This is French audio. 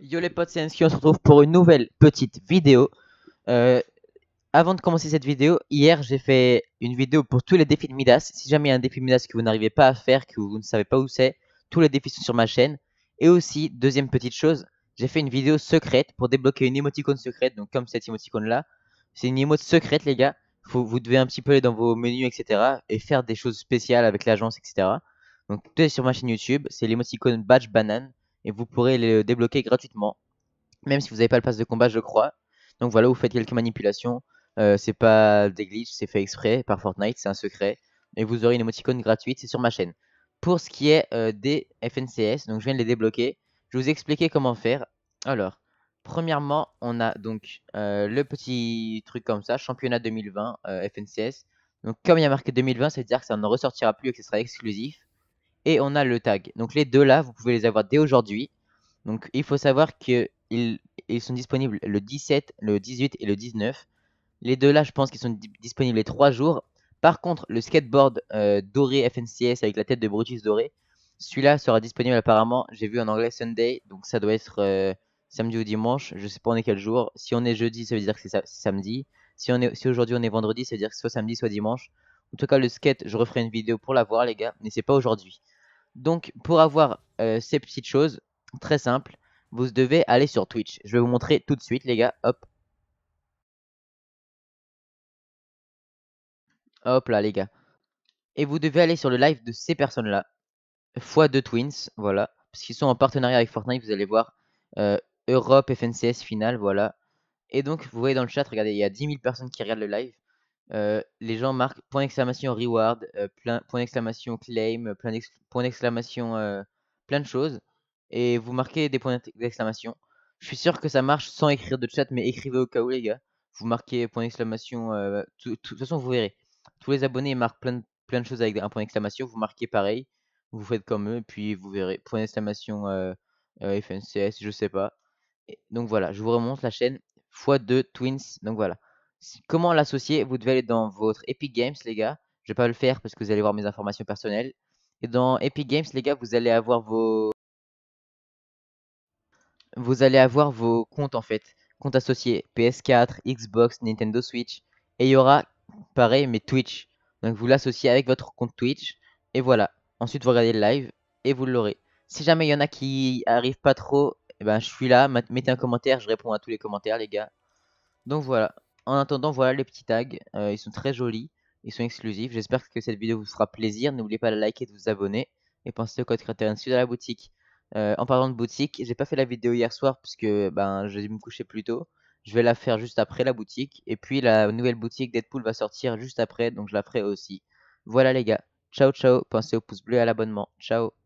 Yo les potes, c'est Inski, on se retrouve pour une nouvelle petite vidéo. Euh, avant de commencer cette vidéo, hier j'ai fait une vidéo pour tous les défis de Midas. Si jamais il y a un défi de Midas que vous n'arrivez pas à faire, que vous ne savez pas où c'est, tous les défis sont sur ma chaîne. Et aussi, deuxième petite chose, j'ai fait une vidéo secrète pour débloquer une émoticône secrète, donc comme cette émoticône là. C'est une émote secrète les gars, vous devez un petit peu aller dans vos menus, etc. Et faire des choses spéciales avec l'agence, etc. Donc tout est sur ma chaîne YouTube, c'est l'émoticône Badge Banane et vous pourrez les euh, débloquer gratuitement, même si vous n'avez pas le pass de combat, je crois. Donc voilà, vous faites quelques manipulations. Euh, c'est pas des glitches, c'est fait exprès par Fortnite, c'est un secret. Et vous aurez une émoticône gratuite, c'est sur ma chaîne. Pour ce qui est euh, des FNCS, donc je viens de les débloquer. Je vous expliquer comment faire. Alors, premièrement, on a donc le petit truc comme ça, championnat 2020 FNCS. Donc comme il y a marqué 2020, c'est-à-dire que ça ne ressortira plus et que ce sera exclusif et on a le tag. Donc les deux là, vous pouvez les avoir dès aujourd'hui. Donc il faut savoir qu'ils sont disponibles le 17, le 18 et le 19. Les deux là, je pense qu'ils sont disponibles les 3 jours. Par contre, le skateboard euh, doré FNCS avec la tête de Brutus doré, celui-là sera disponible apparemment, j'ai vu en anglais Sunday, donc ça doit être euh, samedi ou dimanche, je sais pas on est quel jour. Si on est jeudi, ça veut dire que c'est samedi. Si, si aujourd'hui on est vendredi, ça veut dire que soit samedi, soit dimanche. En tout cas, le skate, je referai une vidéo pour l'avoir les gars, mais c'est pas aujourd'hui. Donc, pour avoir euh, ces petites choses, très simple, vous devez aller sur Twitch. Je vais vous montrer tout de suite, les gars. Hop. Hop là, les gars. Et vous devez aller sur le live de ces personnes-là. Fois de Twins, voilà. Parce qu'ils sont en partenariat avec Fortnite, vous allez voir. Euh, Europe, FNCS, Final, voilà. Et donc, vous voyez dans le chat, regardez, il y a 10 000 personnes qui regardent le live. Euh, les gens marquent point d'exclamation reward, euh, plein, point d'exclamation claim, euh, plein point d'exclamation plein de choses. Et vous marquez des points d'exclamation. Je suis sûr que ça marche sans écrire de chat, mais écrivez au cas où les gars. Vous marquez point d'exclamation. de toute façon, vous verrez. Tous les abonnés marquent plein de, plein de choses avec un point d'exclamation. Vous marquez pareil. Vous faites comme eux, et puis vous verrez. Point d'exclamation FNCS, je sais pas. Et, donc voilà, je vous remonte la chaîne. x2 Twins. Donc voilà. Comment l'associer Vous devez aller dans votre Epic Games, les gars. Je vais pas le faire parce que vous allez voir mes informations personnelles. Et dans Epic Games, les gars, vous allez avoir vos... Vous allez avoir vos comptes, en fait. Compte associé PS4, Xbox, Nintendo Switch. Et il y aura, pareil, mais Twitch. Donc vous l'associez avec votre compte Twitch. Et voilà. Ensuite, vous regardez le live et vous l'aurez. Si jamais il y en a qui arrivent pas trop, eh ben, je suis là. Mettez un commentaire, je réponds à tous les commentaires, les gars. Donc voilà en attendant, voilà les petits tags. Euh, ils sont très jolis. Ils sont exclusifs. J'espère que cette vidéo vous fera plaisir. N'oubliez pas de liker et de vous abonner. Et pensez au code créateur Sud à la boutique. Euh, en parlant de boutique, j'ai pas fait la vidéo hier soir puisque ben, je vais me coucher plus tôt. Je vais la faire juste après la boutique. Et puis la nouvelle boutique Deadpool va sortir juste après, donc je la ferai aussi. Voilà les gars. Ciao ciao, pensez au pouce bleu et à l'abonnement. Ciao